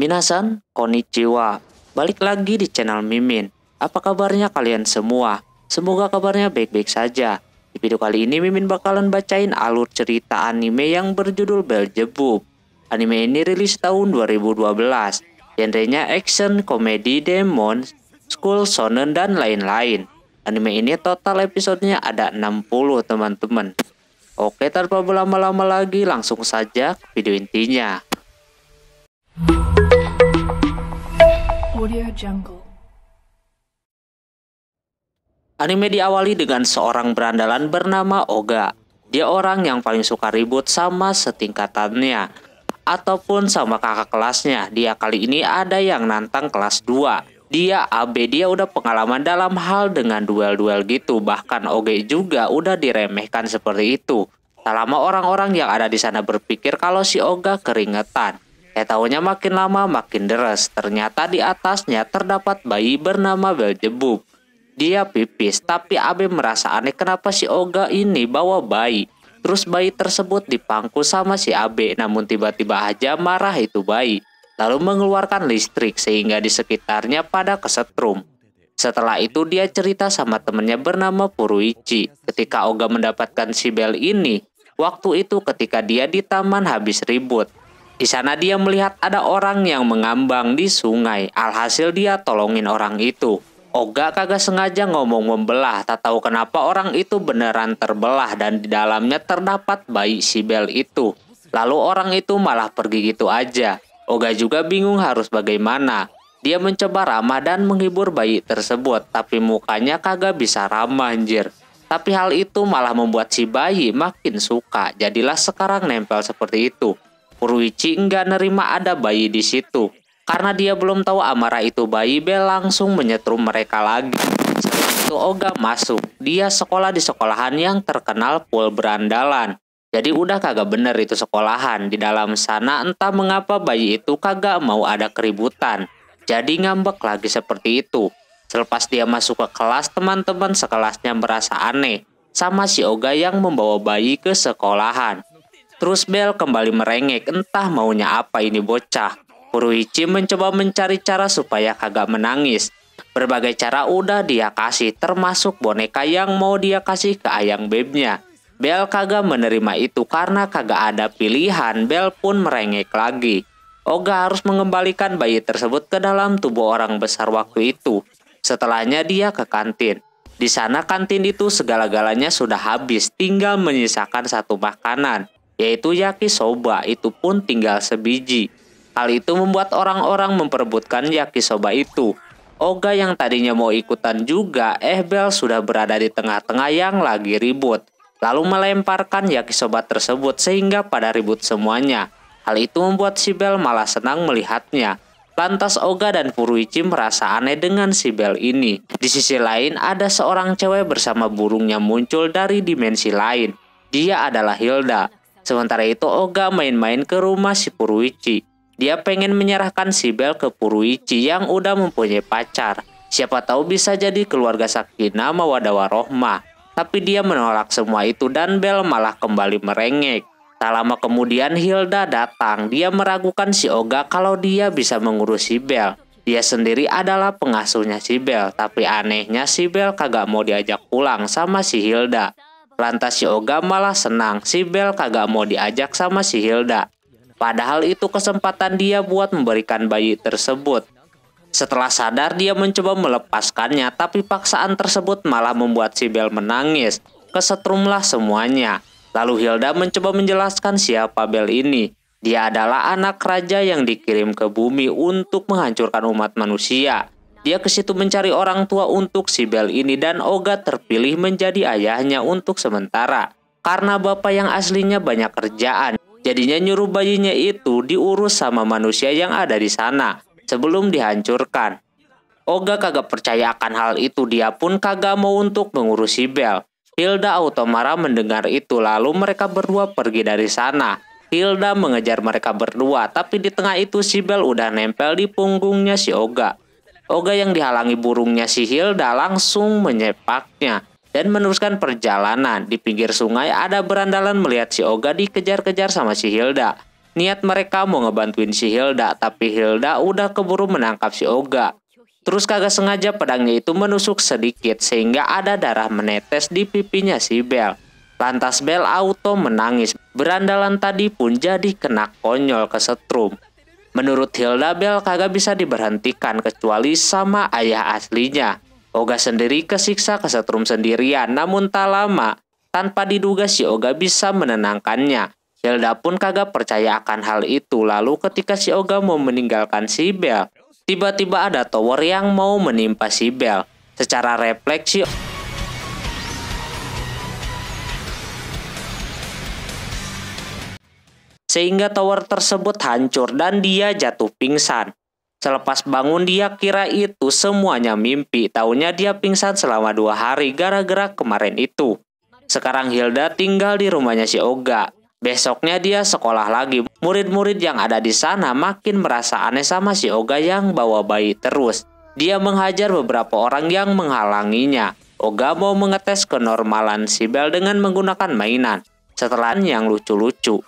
Minasan, konnichiwa. Balik lagi di channel Mimin. Apa kabarnya kalian semua? Semoga kabarnya baik-baik saja. Di video kali ini Mimin bakalan bacain alur cerita anime yang berjudul Jebu. Anime ini rilis tahun 2012. Genrenya action, komedi, demon, school, shonen, dan lain-lain. Anime ini total episodenya ada 60 teman-teman. Oke tanpa berlama-lama lagi langsung saja ke video intinya. Audio Jungle. Anime diawali dengan seorang berandalan bernama Oga. Dia orang yang paling suka ribut sama setingkatannya ataupun sama kakak kelasnya. Dia kali ini ada yang nantang kelas 2. Dia AB dia udah pengalaman dalam hal dengan duel-duel gitu. Bahkan Oge juga udah diremehkan seperti itu. Tak lama orang-orang yang ada di sana berpikir kalau si Oga keringetan Eh tahunya makin lama makin deras. Ternyata di atasnya terdapat bayi bernama Beljebub. Dia pipis, tapi Abe merasa aneh kenapa si Oga ini bawa bayi. Terus bayi tersebut dipangku sama si Abe, namun tiba-tiba aja marah itu bayi. Lalu mengeluarkan listrik sehingga di sekitarnya pada kesetrum. Setelah itu dia cerita sama temennya bernama Puruichi. Ketika Oga mendapatkan si Bel ini, waktu itu ketika dia di taman habis ribut. Di sana dia melihat ada orang yang mengambang di sungai, alhasil dia tolongin orang itu. Oga kagak sengaja ngomong membelah, tak tahu kenapa orang itu beneran terbelah dan di dalamnya terdapat bayi Sibel itu. Lalu orang itu malah pergi gitu aja. Oga juga bingung harus bagaimana. Dia mencoba ramah dan menghibur bayi tersebut, tapi mukanya kagak bisa ramah anjir. Tapi hal itu malah membuat si bayi makin suka, jadilah sekarang nempel seperti itu. Purwici enggak nerima ada bayi di situ. Karena dia belum tahu Amara itu bayi, Bel langsung menyetrum mereka lagi. Setelah itu Oga masuk. Dia sekolah di sekolahan yang terkenal pool berandalan. Jadi udah kagak bener itu sekolahan. Di dalam sana entah mengapa bayi itu kagak mau ada keributan. Jadi ngambek lagi seperti itu. Selepas dia masuk ke kelas, teman-teman sekelasnya merasa aneh sama si Oga yang membawa bayi ke sekolahan. Terus Bel kembali merengek entah maunya apa ini bocah. Kuruichi mencoba mencari cara supaya kagak menangis. Berbagai cara udah dia kasih termasuk boneka yang mau dia kasih ke ayang bebnya. Bel kagak menerima itu karena kagak ada pilihan Bel pun merengek lagi. Oga harus mengembalikan bayi tersebut ke dalam tubuh orang besar waktu itu. Setelahnya dia ke kantin. Di sana kantin itu segala-galanya sudah habis, tinggal menyisakan satu makanan yaitu yakisoba itu pun tinggal sebiji. Hal itu membuat orang-orang memperebutkan yakisoba itu. Oga yang tadinya mau ikutan juga, eh Bel sudah berada di tengah-tengah yang lagi ribut. Lalu melemparkan yakisoba tersebut sehingga pada ribut semuanya. Hal itu membuat sibel malah senang melihatnya. Lantas Oga dan Furuichi merasa aneh dengan sibel ini. Di sisi lain, ada seorang cewek bersama burungnya muncul dari dimensi lain. Dia adalah Hilda. Sementara itu Oga main-main ke rumah si Puruichi. Dia pengen menyerahkan si Bel ke Puruichi yang udah mempunyai pacar. Siapa tahu bisa jadi keluarga Sakina Mawadawa Rohma. Tapi dia menolak semua itu dan Bel malah kembali merengek. Tak lama kemudian Hilda datang. Dia meragukan si Oga kalau dia bisa mengurus si Bel. Dia sendiri adalah pengasuhnya si Bel, tapi anehnya si Bel kagak mau diajak pulang sama si Hilda. Lantas si Oga malah senang si Bel kagak mau diajak sama si Hilda. Padahal itu kesempatan dia buat memberikan bayi tersebut. Setelah sadar dia mencoba melepaskannya tapi paksaan tersebut malah membuat si Bel menangis. Kesetrumlah semuanya. Lalu Hilda mencoba menjelaskan siapa Bel ini. Dia adalah anak raja yang dikirim ke bumi untuk menghancurkan umat manusia. Dia ke situ mencari orang tua untuk si Bel ini dan Oga terpilih menjadi ayahnya untuk sementara. Karena bapak yang aslinya banyak kerjaan, jadinya nyuruh bayinya itu diurus sama manusia yang ada di sana sebelum dihancurkan. Oga kagak percaya akan hal itu, dia pun kagak mau untuk si Bel. Hilda Automara mendengar itu lalu mereka berdua pergi dari sana. Hilda mengejar mereka berdua, tapi di tengah itu Sibel udah nempel di punggungnya si Oga. Oga yang dihalangi burungnya si Hilda langsung menyepaknya dan meneruskan perjalanan. Di pinggir sungai ada berandalan melihat si Oga dikejar-kejar sama si Hilda. Niat mereka mau ngebantuin si Hilda, tapi Hilda udah keburu menangkap si Oga. Terus kagak sengaja pedangnya itu menusuk sedikit sehingga ada darah menetes di pipinya si Bel. Lantas Bel auto menangis. Berandalan tadi pun jadi kena konyol ke setrum. Menurut Hilda, Bel kagak bisa diberhentikan kecuali sama ayah aslinya. Oga sendiri kesiksa kesetrum sendirian, namun tak lama, tanpa diduga si Oga bisa menenangkannya. Hilda pun kagak percaya akan hal itu, lalu ketika si Oga mau meninggalkan si Bel, tiba-tiba ada tower yang mau menimpa si Bel. Secara refleksi, sehingga tower tersebut hancur dan dia jatuh pingsan. Selepas bangun dia kira itu semuanya mimpi, taunya dia pingsan selama dua hari gara-gara kemarin itu. Sekarang Hilda tinggal di rumahnya si Oga. Besoknya dia sekolah lagi. Murid-murid yang ada di sana makin merasa aneh sama si Oga yang bawa bayi terus. Dia menghajar beberapa orang yang menghalanginya. Oga mau mengetes kenormalan Sibel dengan menggunakan mainan. Setelan yang lucu-lucu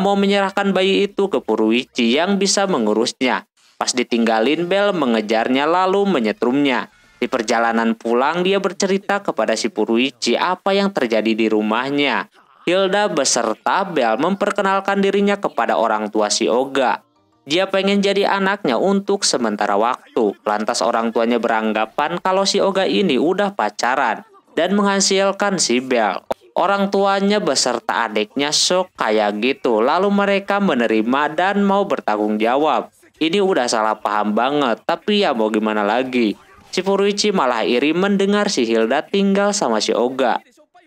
mau menyerahkan bayi itu ke Purwici yang bisa mengurusnya. Pas ditinggalin, Bel mengejarnya lalu menyetrumnya. Di perjalanan pulang, dia bercerita kepada si Purwici apa yang terjadi di rumahnya. Hilda beserta Bel memperkenalkan dirinya kepada orang tua si Oga. Dia pengen jadi anaknya untuk sementara waktu. Lantas orang tuanya beranggapan kalau si Oga ini udah pacaran dan menghasilkan si Bel orang tuanya beserta adiknya sok kayak gitu. Lalu mereka menerima dan mau bertanggung jawab. Ini udah salah paham banget, tapi ya mau gimana lagi. Si Furuichi malah iri mendengar si Hilda tinggal sama si Oga.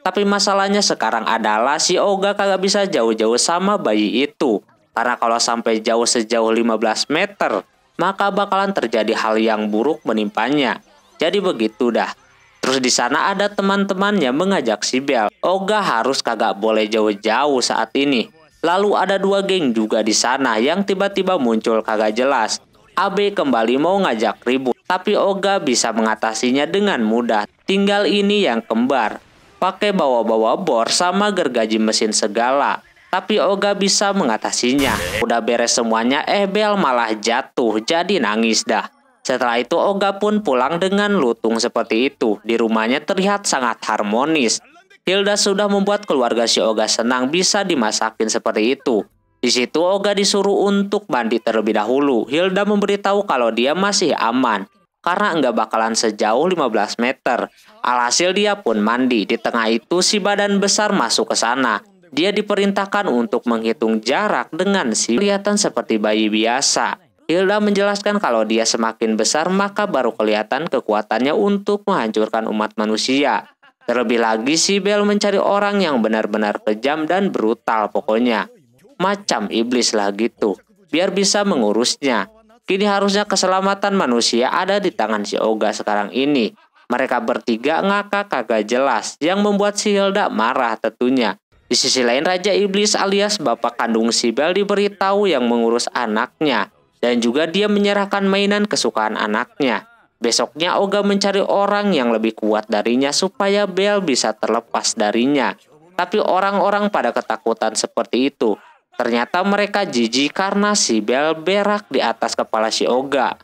Tapi masalahnya sekarang adalah si Oga kagak bisa jauh-jauh sama bayi itu. Karena kalau sampai jauh sejauh 15 meter, maka bakalan terjadi hal yang buruk menimpanya. Jadi begitu dah. Terus di sana ada teman-temannya mengajak si Bel. Oga harus kagak boleh jauh-jauh saat ini. Lalu ada dua geng juga di sana yang tiba-tiba muncul kagak jelas. Abe kembali mau ngajak ribut, tapi Oga bisa mengatasinya dengan mudah. Tinggal ini yang kembar, pakai bawa-bawa bor sama gergaji mesin segala. Tapi Oga bisa mengatasinya. Udah beres semuanya, eh Bel malah jatuh, jadi nangis dah. Setelah itu Oga pun pulang dengan lutung seperti itu. Di rumahnya terlihat sangat harmonis. Hilda sudah membuat keluarga si Oga senang bisa dimasakin seperti itu. Di situ Oga disuruh untuk mandi terlebih dahulu. Hilda memberitahu kalau dia masih aman karena enggak bakalan sejauh 15 meter. Alhasil dia pun mandi. Di tengah itu si badan besar masuk ke sana. Dia diperintahkan untuk menghitung jarak dengan si kelihatan seperti bayi biasa. Hilda menjelaskan kalau dia semakin besar maka baru kelihatan kekuatannya untuk menghancurkan umat manusia. Terlebih lagi si Bel mencari orang yang benar-benar kejam dan brutal pokoknya. Macam iblis lah gitu, biar bisa mengurusnya. Kini harusnya keselamatan manusia ada di tangan si Oga sekarang ini. Mereka bertiga ngakak kagak jelas yang membuat si Hilda marah tentunya. Di sisi lain Raja Iblis alias bapak kandung Sibel diberitahu yang mengurus anaknya. Dan juga dia menyerahkan mainan kesukaan anaknya. Besoknya Oga mencari orang yang lebih kuat darinya supaya Bel bisa terlepas darinya. Tapi orang-orang pada ketakutan seperti itu. Ternyata mereka jijik karena si Bel berak di atas kepala si Oga.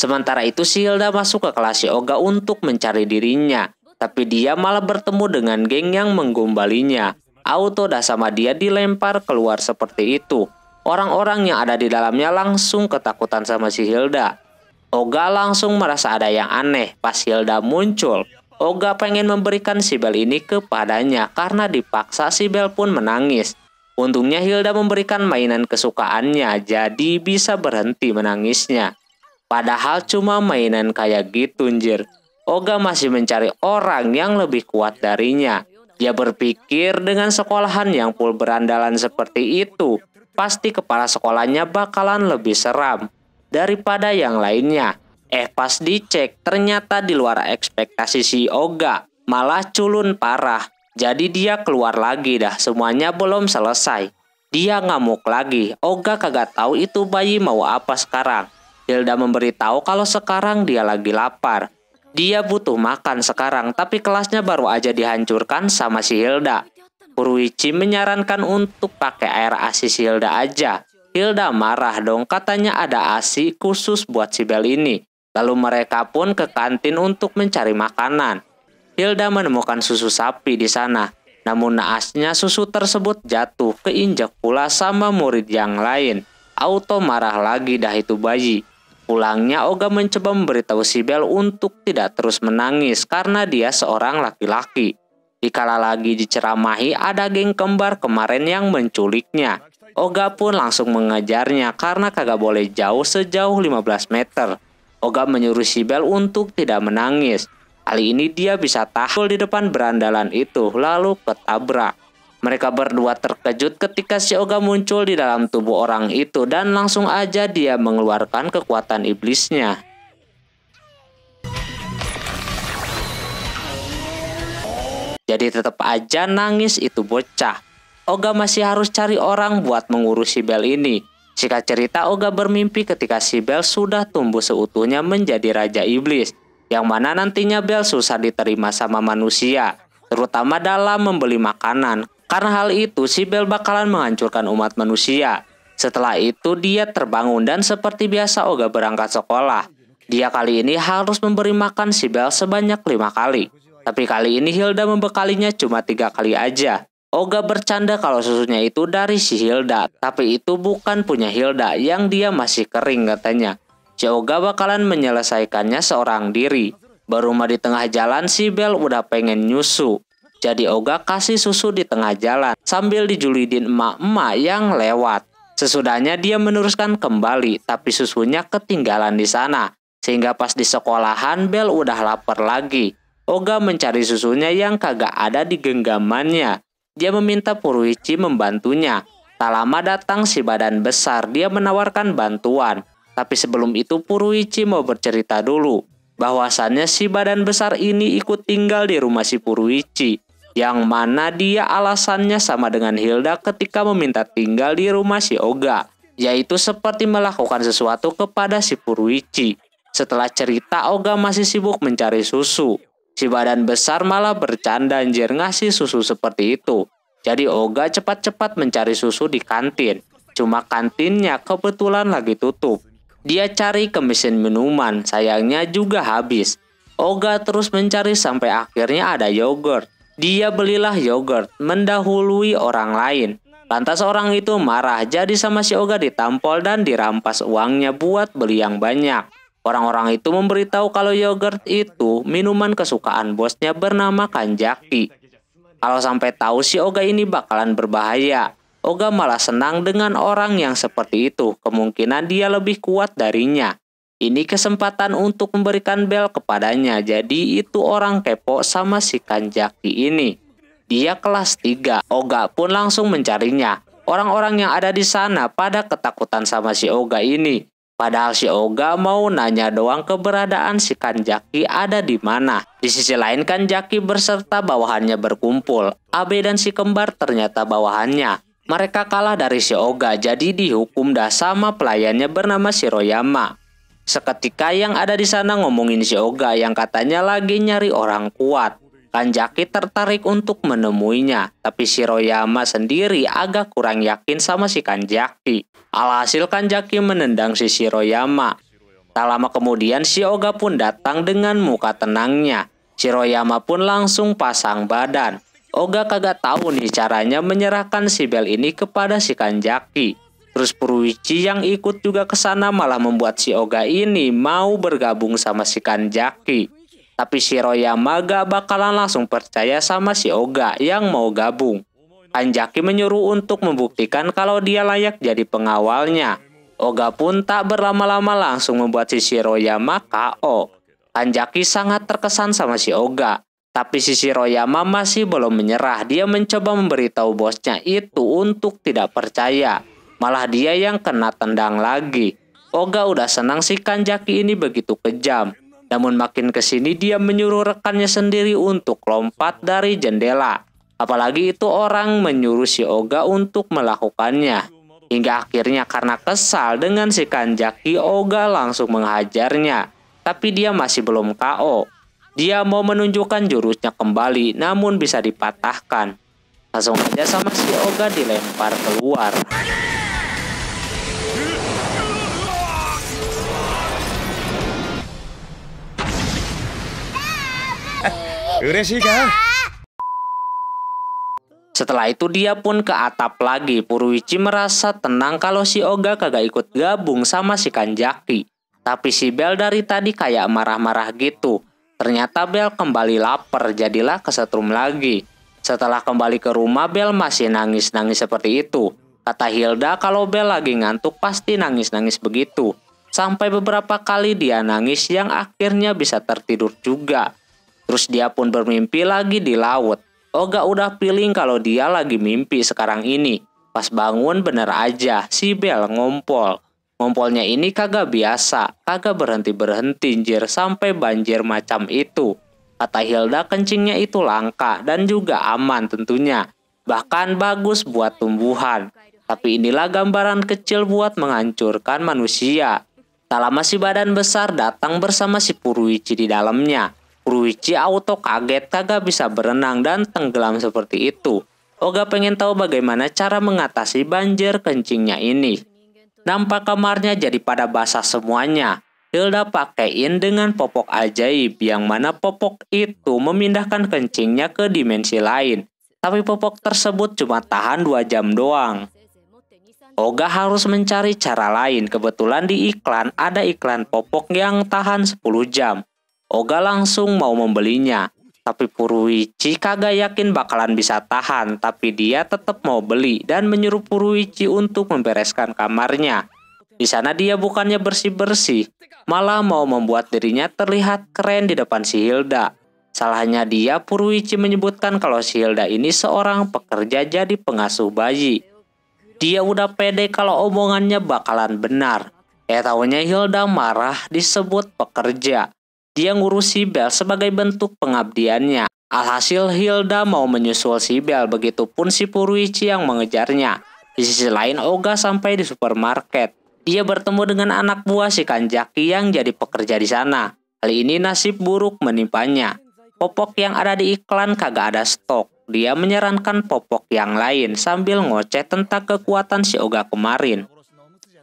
Sementara itu si Hilda masuk ke kelas si Oga untuk mencari dirinya. Tapi dia malah bertemu dengan geng yang menggombalinya. Auto dah sama dia dilempar keluar seperti itu. Orang-orang yang ada di dalamnya langsung ketakutan sama si Hilda. Oga langsung merasa ada yang aneh pas Hilda muncul. Oga pengen memberikan sibel ini kepadanya karena dipaksa sibel pun menangis. Untungnya Hilda memberikan mainan kesukaannya jadi bisa berhenti menangisnya. Padahal cuma mainan kayak gitu njir. Oga masih mencari orang yang lebih kuat darinya. Dia berpikir dengan sekolahan yang full berandalan seperti itu, pasti kepala sekolahnya bakalan lebih seram daripada yang lainnya. Eh pas dicek, ternyata di luar ekspektasi si Oga, malah culun parah. Jadi dia keluar lagi dah, semuanya belum selesai. Dia ngamuk lagi, Oga kagak tahu itu bayi mau apa sekarang. Hilda memberitahu kalau sekarang dia lagi lapar. Dia butuh makan sekarang, tapi kelasnya baru aja dihancurkan sama si Hilda. Kuruichi menyarankan untuk pakai air si Hilda aja. Hilda marah dong katanya ada ASI khusus buat si Bel ini. Lalu mereka pun ke kantin untuk mencari makanan. Hilda menemukan susu sapi di sana. Namun naasnya susu tersebut jatuh keinjak pula sama murid yang lain. Auto marah lagi dah itu bayi. Pulangnya Oga mencoba memberitahu Sibel untuk tidak terus menangis karena dia seorang laki-laki. Dikala lagi diceramahi ada geng kembar kemarin yang menculiknya. Oga pun langsung mengejarnya karena kagak boleh jauh sejauh 15 meter. Oga menyuruh Sibel untuk tidak menangis. Kali ini dia bisa tahul di depan berandalan itu lalu ketabrak. Mereka berdua terkejut ketika si Oga muncul di dalam tubuh orang itu dan langsung aja dia mengeluarkan kekuatan iblisnya. Jadi tetap aja nangis itu bocah. Oga masih harus cari orang buat mengurus si Bel ini. Jika cerita, Oga bermimpi ketika si Bel sudah tumbuh seutuhnya menjadi Raja Iblis, yang mana nantinya Bel susah diterima sama manusia, terutama dalam membeli makanan. Karena hal itu, si Bel bakalan menghancurkan umat manusia. Setelah itu, dia terbangun dan seperti biasa Oga berangkat sekolah. Dia kali ini harus memberi makan si Bel sebanyak lima kali. Tapi kali ini Hilda membekalinya cuma tiga kali aja. Oga bercanda kalau susunya itu dari si Hilda, tapi itu bukan punya Hilda yang dia masih kering katanya. Si Oga bakalan menyelesaikannya seorang diri. Baru mau di tengah jalan si Bel udah pengen nyusu. Jadi Oga kasih susu di tengah jalan sambil dijulidin emak-emak yang lewat. Sesudahnya dia meneruskan kembali, tapi susunya ketinggalan di sana. Sehingga pas di sekolahan Bel udah lapar lagi. Oga mencari susunya yang kagak ada di genggamannya. Dia meminta Purwici membantunya. Tak lama datang si badan besar, dia menawarkan bantuan. Tapi sebelum itu Purwici mau bercerita dulu. Bahwasannya si badan besar ini ikut tinggal di rumah si Purwici, Yang mana dia alasannya sama dengan Hilda ketika meminta tinggal di rumah si Oga. Yaitu seperti melakukan sesuatu kepada si Purwici. Setelah cerita, Oga masih sibuk mencari susu. Si badan besar malah bercanda anjir ngasih susu seperti itu. Jadi Oga cepat-cepat mencari susu di kantin. Cuma kantinnya kebetulan lagi tutup. Dia cari ke mesin minuman, sayangnya juga habis. Oga terus mencari sampai akhirnya ada yogurt. Dia belilah yogurt, mendahului orang lain. Lantas orang itu marah, jadi sama si Oga ditampol dan dirampas uangnya buat beli yang banyak. Orang-orang itu memberitahu kalau yogurt itu minuman kesukaan bosnya bernama Kanjaki. Kalau sampai tahu si Oga ini bakalan berbahaya, Oga malah senang dengan orang yang seperti itu. Kemungkinan dia lebih kuat darinya. Ini kesempatan untuk memberikan bel kepadanya. Jadi itu orang kepo sama si Kanjaki ini. Dia kelas 3. Oga pun langsung mencarinya. Orang-orang yang ada di sana pada ketakutan sama si Oga ini. Padahal si Oga mau nanya doang keberadaan si Kanjaki ada di mana. Di sisi lain Kanjaki berserta bawahannya berkumpul. Abe dan si kembar ternyata bawahannya. Mereka kalah dari si Oga jadi dihukum dah sama pelayannya bernama Shiroyama. Seketika yang ada di sana ngomongin si Oga yang katanya lagi nyari orang kuat. Kanjaki tertarik untuk menemuinya, tapi Shiroyama sendiri agak kurang yakin sama si Kanjaki. Alhasil Kanjaki menendang si Shiroyama. Tak lama kemudian si Oga pun datang dengan muka tenangnya. Shiroyama pun langsung pasang badan. Oga kagak tahu nih caranya menyerahkan si Bel ini kepada si Kanjaki. Terus Purwichi yang ikut juga ke sana malah membuat si Oga ini mau bergabung sama si Kanjaki. Tapi Shiroyama gak bakalan langsung percaya sama si Oga yang mau gabung. Anjaki menyuruh untuk membuktikan kalau dia layak jadi pengawalnya. Oga pun tak berlama-lama langsung membuat si Shiroyama KO. Anjaki sangat terkesan sama si Oga. Tapi si Shiroyama masih belum menyerah. Dia mencoba memberitahu bosnya itu untuk tidak percaya. Malah dia yang kena tendang lagi. Oga udah senang si Kanjaki ini begitu kejam. Namun makin kesini dia menyuruh rekannya sendiri untuk lompat dari jendela. Apalagi itu orang menyuruh si Oga untuk melakukannya. Hingga akhirnya karena kesal dengan si Kanjaki, Oga langsung menghajarnya. Tapi dia masih belum KO. Dia mau menunjukkan jurusnya kembali, namun bisa dipatahkan. Langsung aja sama si Oga dilempar keluar. Setelah itu dia pun ke atap lagi. Purwici merasa tenang kalau si Oga kagak ikut gabung sama si Kanjaki. Tapi si Bel dari tadi kayak marah-marah gitu. Ternyata Bel kembali lapar, jadilah kesetrum lagi. Setelah kembali ke rumah, Bel masih nangis-nangis seperti itu. Kata Hilda kalau Bel lagi ngantuk pasti nangis-nangis begitu. Sampai beberapa kali dia nangis yang akhirnya bisa tertidur juga. Terus dia pun bermimpi lagi di laut. Oga udah piling kalau dia lagi mimpi sekarang ini. Pas bangun bener aja, si Bel ngompol. Ngompolnya ini kagak biasa, kagak berhenti-berhenti jir sampai banjir macam itu. Kata Hilda kencingnya itu langka dan juga aman tentunya. Bahkan bagus buat tumbuhan. Tapi inilah gambaran kecil buat menghancurkan manusia. Tak lama si badan besar datang bersama si Purwici di dalamnya. Ruichi auto kaget kagak bisa berenang dan tenggelam seperti itu. Oga pengen tahu bagaimana cara mengatasi banjir kencingnya ini. Nampak kamarnya jadi pada basah semuanya. Hilda pakaiin dengan popok ajaib yang mana popok itu memindahkan kencingnya ke dimensi lain. Tapi popok tersebut cuma tahan 2 jam doang. Oga harus mencari cara lain. Kebetulan di iklan ada iklan popok yang tahan 10 jam. Oga langsung mau membelinya. Tapi Purwici kagak yakin bakalan bisa tahan, tapi dia tetap mau beli dan menyuruh Purwici untuk membereskan kamarnya. Di sana dia bukannya bersih-bersih, malah mau membuat dirinya terlihat keren di depan si Hilda. Salahnya dia Purwici menyebutkan kalau si Hilda ini seorang pekerja jadi pengasuh bayi. Dia udah pede kalau omongannya bakalan benar. Eh taunya Hilda marah disebut pekerja. Dia ngurus Bel sebagai bentuk pengabdiannya. Alhasil Hilda mau menyusul Sibel, Bel, begitupun si Purwici yang mengejarnya. Di sisi lain Oga sampai di supermarket. Dia bertemu dengan anak buah si Kanjaki yang jadi pekerja di sana. Kali ini nasib buruk menimpanya. Popok yang ada di iklan kagak ada stok. Dia menyarankan popok yang lain sambil ngoceh tentang kekuatan si Oga kemarin.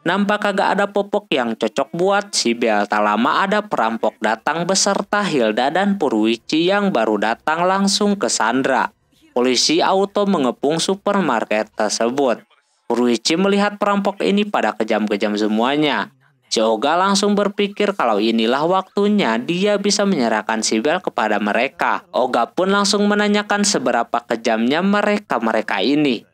Nampak kagak ada popok yang cocok buat si Bel. Tak lama ada perampok datang beserta Hilda dan Purwici yang baru datang langsung ke Sandra. Polisi auto mengepung supermarket tersebut. Purwici melihat perampok ini pada kejam-kejam semuanya. Joga langsung berpikir kalau inilah waktunya dia bisa menyerahkan Sibel kepada mereka. Oga pun langsung menanyakan seberapa kejamnya mereka-mereka ini.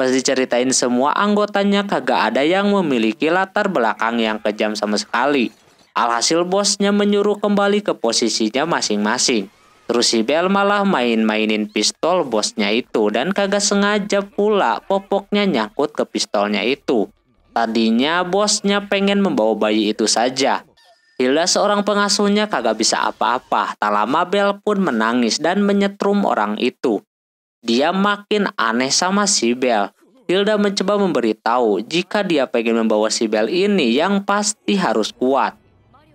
Pas diceritain semua anggotanya kagak ada yang memiliki latar belakang yang kejam sama sekali. Alhasil bosnya menyuruh kembali ke posisinya masing-masing. Terus si Bel malah main-mainin pistol bosnya itu dan kagak sengaja pula popoknya nyangkut ke pistolnya itu. Tadinya bosnya pengen membawa bayi itu saja. Hilda seorang pengasuhnya kagak bisa apa-apa. Tak lama Bel pun menangis dan menyetrum orang itu. Dia makin aneh sama si Bel. Hilda mencoba memberitahu jika dia pengen membawa si Bel ini yang pasti harus kuat.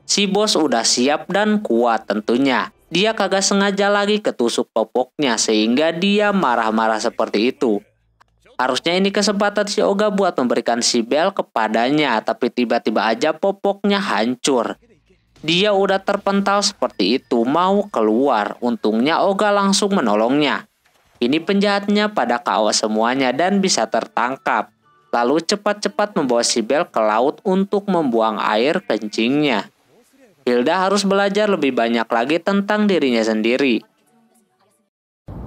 Si bos udah siap dan kuat tentunya. Dia kagak sengaja lagi ketusuk popoknya sehingga dia marah-marah seperti itu. Harusnya ini kesempatan si Oga buat memberikan si Bel kepadanya, tapi tiba-tiba aja popoknya hancur. Dia udah terpental seperti itu, mau keluar. Untungnya Oga langsung menolongnya. Ini penjahatnya pada KO semuanya dan bisa tertangkap. Lalu cepat-cepat membawa Sibel ke laut untuk membuang air kencingnya. Hilda harus belajar lebih banyak lagi tentang dirinya sendiri.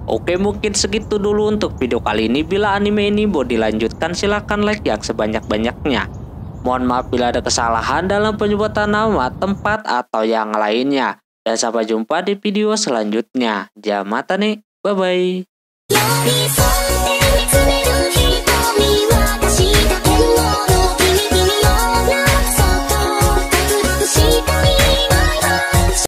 Oke mungkin segitu dulu untuk video kali ini. Bila anime ini mau dilanjutkan silahkan like yang sebanyak-banyaknya. Mohon maaf bila ada kesalahan dalam penyebutan nama, tempat, atau yang lainnya. Dan sampai jumpa di video selanjutnya. Jamata nih, bye-bye. you be so